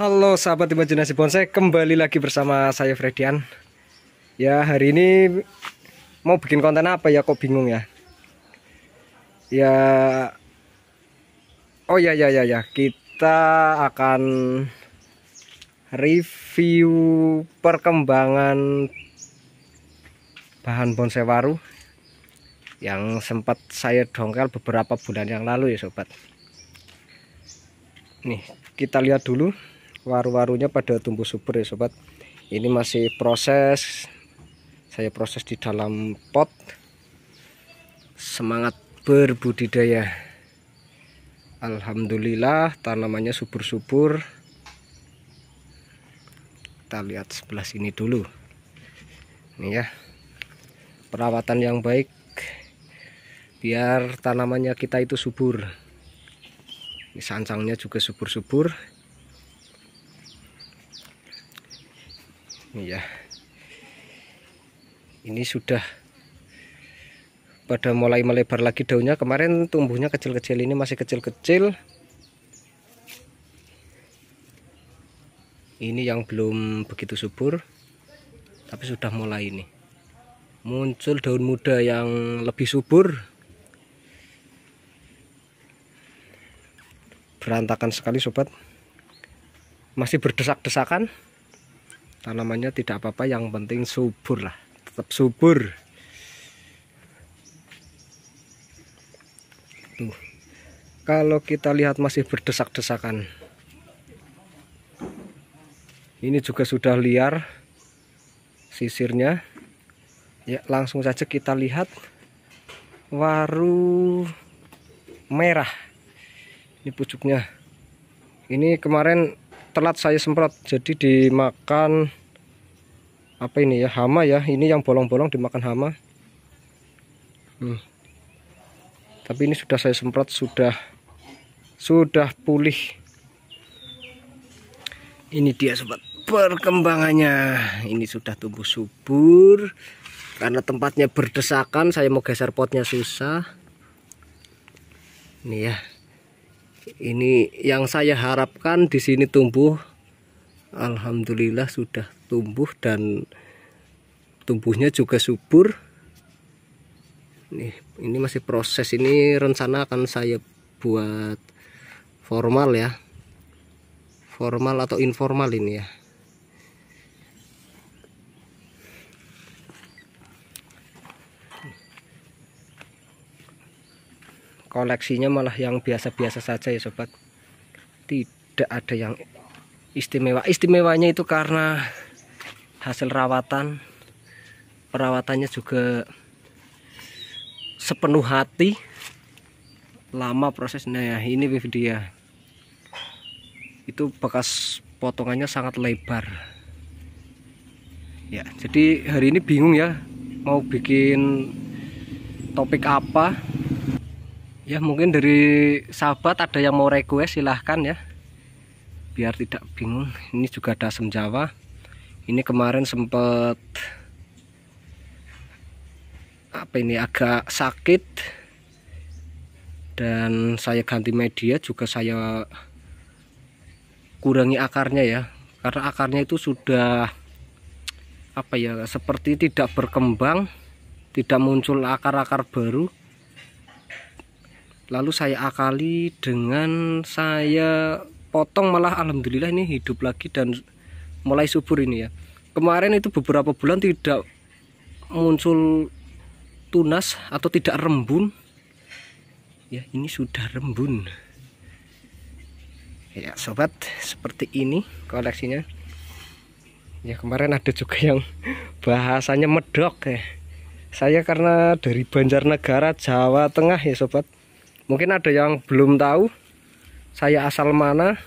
Halo sahabat imajinasi bonsai, kembali lagi bersama saya Fredian Ya hari ini mau bikin konten apa ya kok bingung ya Ya Oh ya ya ya ya kita akan review perkembangan bahan bonsai waru yang sempat saya dongkel beberapa bulan yang lalu ya sobat Nih kita lihat dulu waru-warunya pada tumbuh subur ya sobat ini masih proses saya proses di dalam pot semangat berbudidaya Alhamdulillah tanamannya subur-subur kita lihat sebelah sini dulu ini ya perawatan yang baik biar tanamannya kita itu subur ini sancangnya juga subur-subur ini ya ini sudah pada mulai melebar lagi daunnya kemarin tumbuhnya kecil-kecil ini masih kecil-kecil ini yang belum begitu subur tapi sudah mulai ini muncul daun muda yang lebih subur berantakan sekali sobat masih berdesak-desakan tanamannya tidak apa-apa yang penting subur lah tetap subur tuh kalau kita lihat masih berdesak-desakan ini juga sudah liar sisirnya ya langsung saja kita lihat waru merah ini pucuknya ini kemarin telat saya semprot jadi dimakan apa ini ya hama ya ini yang bolong-bolong dimakan hama hmm. tapi ini sudah saya semprot sudah sudah pulih ini dia sobat perkembangannya ini sudah tumbuh subur karena tempatnya berdesakan saya mau geser potnya susah ini ya ini yang saya harapkan di sini tumbuh Alhamdulillah sudah tumbuh dan tumbuhnya juga subur nih ini masih proses ini rencana akan saya buat formal ya formal atau informal ini ya koleksinya malah yang biasa-biasa saja ya sobat tidak ada yang istimewa istimewanya itu karena hasil rawatan perawatannya juga sepenuh hati lama prosesnya ya ini dia itu bekas potongannya sangat lebar ya jadi hari ini bingung ya mau bikin topik apa ya mungkin dari sahabat ada yang mau request silahkan ya biar tidak bingung ini juga ada asam jawa ini kemarin sempat apa ini agak sakit dan saya ganti media juga saya kurangi akarnya ya karena akarnya itu sudah apa ya seperti tidak berkembang tidak muncul akar-akar baru lalu saya akali dengan saya potong malah alhamdulillah ini hidup lagi dan mulai subur ini ya kemarin itu beberapa bulan tidak muncul tunas atau tidak rembun ya ini sudah rembun ya sobat seperti ini koleksinya ya kemarin ada juga yang bahasanya medok ya saya karena dari Banjarnegara Jawa Tengah ya sobat Mungkin ada yang belum tahu saya asal mana.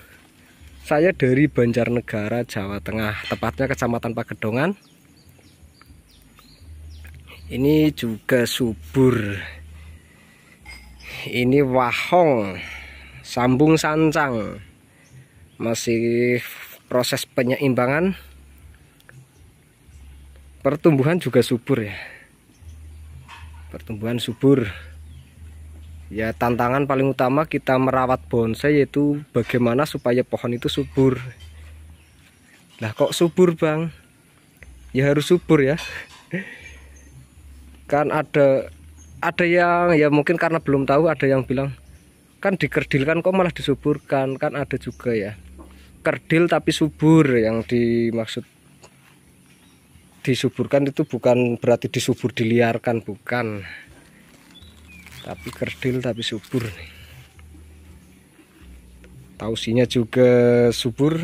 Saya dari Banjarnegara, Jawa Tengah, tepatnya Kecamatan Pagedongan. Ini juga subur. Ini wahong sambung sancang. Masih proses penyeimbangan. Pertumbuhan juga subur ya. Pertumbuhan subur ya tantangan paling utama kita merawat bonsai yaitu bagaimana supaya pohon itu subur Nah kok subur bang ya harus subur ya kan ada ada yang ya mungkin karena belum tahu ada yang bilang kan dikerdilkan kok malah disuburkan kan ada juga ya kerdil tapi subur yang dimaksud disuburkan itu bukan berarti disubur diliarkan bukan tapi kerdil tapi subur nih tausinya juga subur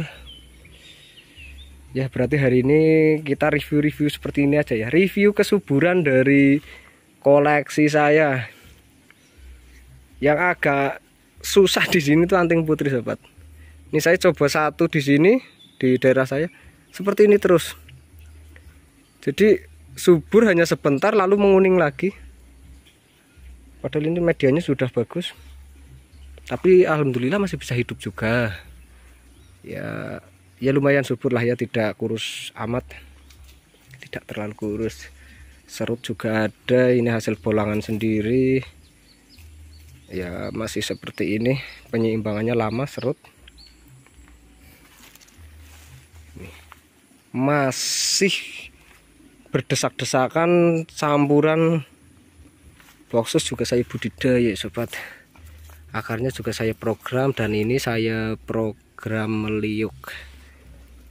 ya berarti hari ini kita review-review seperti ini aja ya review kesuburan dari koleksi saya yang agak susah di sini tuh anting putri sobat ini saya coba satu di sini di daerah saya seperti ini terus jadi subur hanya sebentar lalu menguning lagi padahal ini medianya sudah bagus tapi alhamdulillah masih bisa hidup juga ya ya lumayan subur lah ya tidak kurus amat tidak terlalu kurus serut juga ada ini hasil bolangan sendiri ya masih seperti ini penyeimbangannya lama serut masih berdesak-desakan campuran Loksus juga saya budidaya sobat akarnya juga saya program dan ini saya program meliuk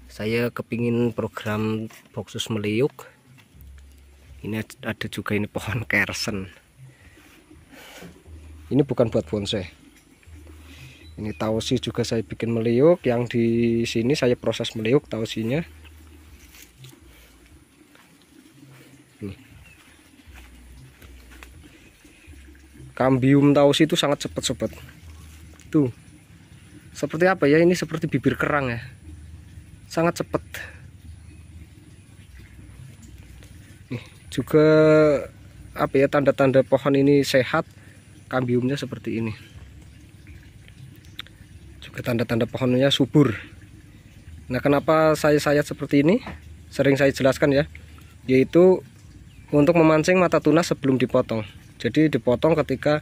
saya kepingin program Loksus meliuk ini ada juga ini pohon kersen ini bukan buat bonsai ini tausi juga saya bikin meliuk yang di sini saya proses meliuk tausinya nih kambium tausi itu sangat cepat sobat. Tuh. Seperti apa ya? Ini seperti bibir kerang ya. Sangat cepat. Nih, juga apa ya tanda-tanda pohon ini sehat kambiumnya seperti ini juga tanda-tanda pohonnya subur nah kenapa saya sayat seperti ini sering saya jelaskan ya yaitu untuk memancing mata tunas sebelum dipotong jadi dipotong ketika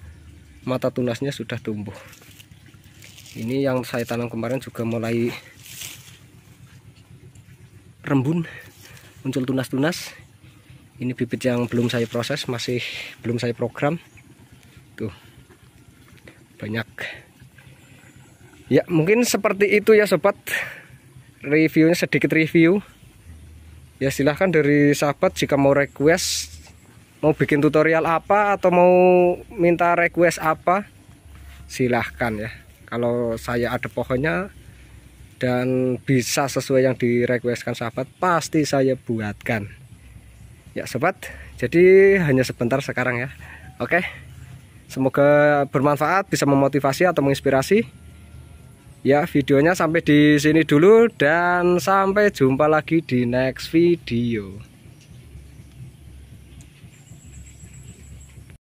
mata tunasnya sudah tumbuh ini yang saya tanam kemarin juga mulai rembun muncul tunas-tunas ini bibit yang belum saya proses masih belum saya program tuh banyak ya mungkin seperti itu ya sobat reviewnya sedikit review ya silahkan dari sahabat jika mau request mau bikin tutorial apa atau mau minta request apa silahkan ya kalau saya ada pohonnya dan bisa sesuai yang direquestkan sahabat pasti saya buatkan ya sobat jadi hanya sebentar sekarang ya oke semoga bermanfaat bisa memotivasi atau menginspirasi ya videonya sampai di sini dulu dan sampai jumpa lagi di next video